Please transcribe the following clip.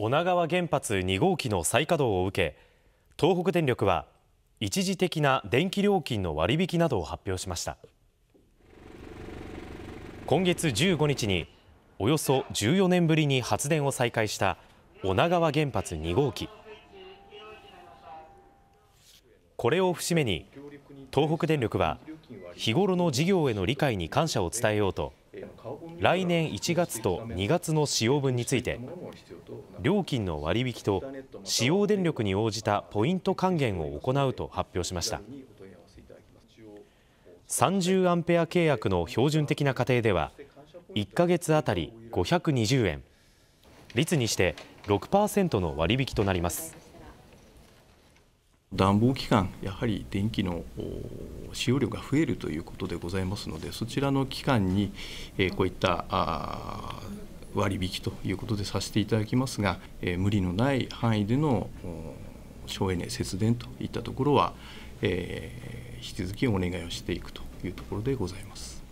女川原発2号機の再稼働を受け東北電力は一時的な電気料金の割引などを発表しました今月15日におよそ14年ぶりに発電を再開した女川原発2号機これを節目に東北電力は日頃の事業への理解に感謝を伝えようと来年1月と2月の使用分について、料金の割引と使用電力に応じたポイント還元を行うと発表しました。30アンペア契約の標準的な家庭では、1ヶ月あたり520円、率にして6%の割引となります。暖房期間、やはり電気の使用量が増えるということでございますのでそちらの期間に、えこういった割引ということでさせていただきますが、え無理のない範囲での省エネ節電といったところは、え引き続きお願いをしていくというところでございます。